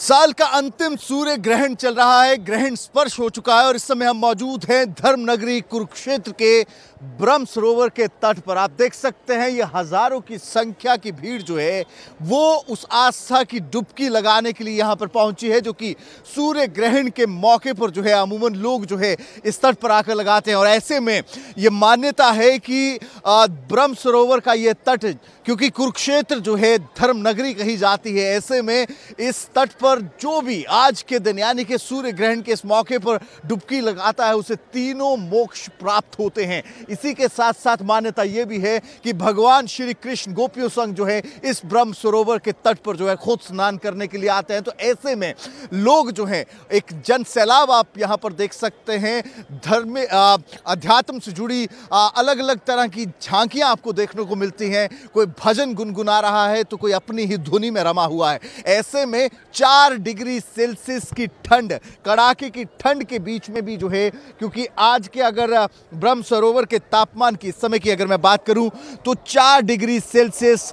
साल का अंतिम सूर्य ग्रहण चल रहा है ग्रहण स्पर्श हो चुका है और इस समय हम मौजूद हैं धर्मनगरी कुरुक्षेत्र के ब्रह्म सरोवर के तट पर आप देख सकते हैं ये हजारों की संख्या की भीड़ जो है वो उस आस्था की डुबकी लगाने के लिए यहाँ पर पहुंची है जो कि सूर्य ग्रहण के मौके पर जो है अमूमन लोग जो है इस तट पर आकर लगाते हैं और ऐसे में ये मान्यता है कि ब्रह्म सरोवर का ये तट क्योंकि कुरुक्षेत्र जो है धर्मनगरी कही जाती है ऐसे में इस तट पर पर जो भी आज के दिन यानी कि सूर्य ग्रहण के इस मौके पर डुबकी लगाता है उसे तीनों मोक्ष प्राप्त होते हैं इसी के साथ साथ मान्यता ये भी है कि भगवान श्री कृष्ण गोपियों संघ जो है इस ब्रह्म सरोवर के तट पर जो है खुद स्नान करने के लिए आते हैं तो ऐसे में लोग जो हैं एक जन सैलाब आप यहाँ पर देख सकते हैं धर्म अध्यात्म से जुड़ी आ, अलग अलग तरह की झांकियाँ आपको देखने को मिलती हैं कोई भजन गुनगुना रहा है तो कोई अपनी ही धुनी में रमा हुआ है ऐसे में चार चार डिग्री सेल्सियस की ठंड कड़ाके की ठंड के बीच में भी जो है क्योंकि आज के अगर ब्रह्म सरोवर के तापमान की समय की अगर मैं बात करूं तो चार डिग्री सेल्सियस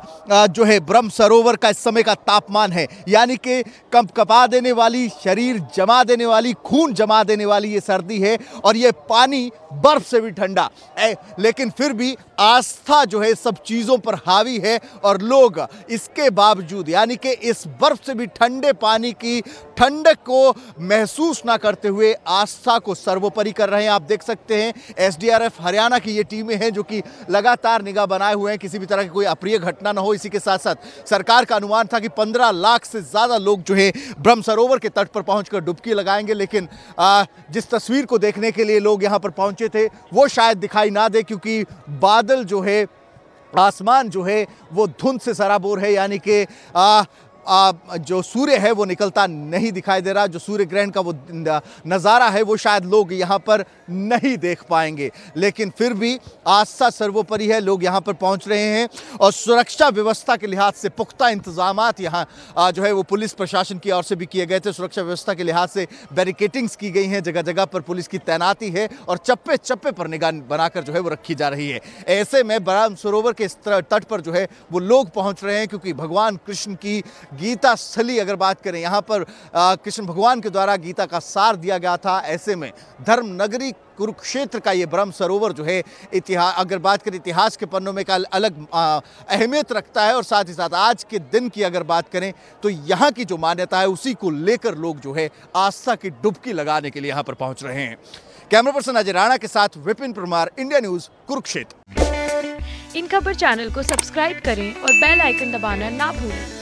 जो है ब्रह्म सरोवर का इस समय का तापमान है यानी कि कंप कपा देने वाली शरीर जमा देने वाली खून जमा देने वाली ये सर्दी है और ये पानी बर्फ से भी ठंडा लेकिन फिर भी आस्था जो है सब चीज़ों पर हावी है और लोग इसके बावजूद यानी कि इस बर्फ से भी ठंडे पानी पानी की ठंडक को महसूस ना करते हुए आस्था को सर्वोपरि कर रहे हैं आप देख सकते हैं एसडीआरएफ हरियाणा की ये टीमें हैं जो कि लगातार निगाह बनाए हुए हैं किसी भी तरह की कोई अप्रिय घटना ना हो इसी के साथ साथ सरकार का अनुमान था कि पंद्रह लाख से ज़्यादा लोग जो है ब्रह्म सरोवर के तट पर पहुँच डुबकी लगाएंगे लेकिन आ, जिस तस्वीर को देखने के लिए लोग यहाँ पर पहुँचे थे वो शायद दिखाई ना दे क्योंकि बादल जो है आसमान जो है वो धुंध से सराबोर है यानी कि जो सूर्य है वो निकलता नहीं दिखाई दे रहा जो सूर्य ग्रहण का वो नज़ारा है वो शायद लोग यहाँ पर नहीं देख पाएंगे लेकिन फिर भी आस्था सर्वोपरि है लोग यहाँ पर पहुँच रहे हैं और सुरक्षा व्यवस्था के लिहाज से पुख्ता इंतजाम यहाँ जो है वो पुलिस प्रशासन की ओर से भी किए गए थे सुरक्षा व्यवस्था के लिहाज से बैरिकेटिंग्स की गई हैं जगह जगह पर पुलिस की तैनाती है और चप्पे चप्पे पर निगाह बनाकर जो है वो रखी जा रही है ऐसे में बराम सरोवर के तट पर जो है वो लोग पहुँच रहे हैं क्योंकि भगवान कृष्ण की गीता स्थली अगर बात करें यहाँ पर कृष्ण भगवान के द्वारा गीता का सार दिया गया था ऐसे में धर्म नगरी कुरुक्षेत्र का ये ब्रह्म सरोवर जो है इतिहास अगर बात करें इतिहास के पन्नों में का अलग अहमियत रखता है और साथ ही साथ आज के दिन की अगर बात करें तो यहाँ की जो मान्यता है उसी को लेकर लोग जो है आस्था की डुबकी लगाने के लिए यहाँ पर पहुँच रहे हैं कैमरा पर्सन अजय राणा के साथ Vipin Parmar India News Kurukshetra in Khabar channel को सब्सक्राइब करें और बेल आइकन दबाना ना भूलें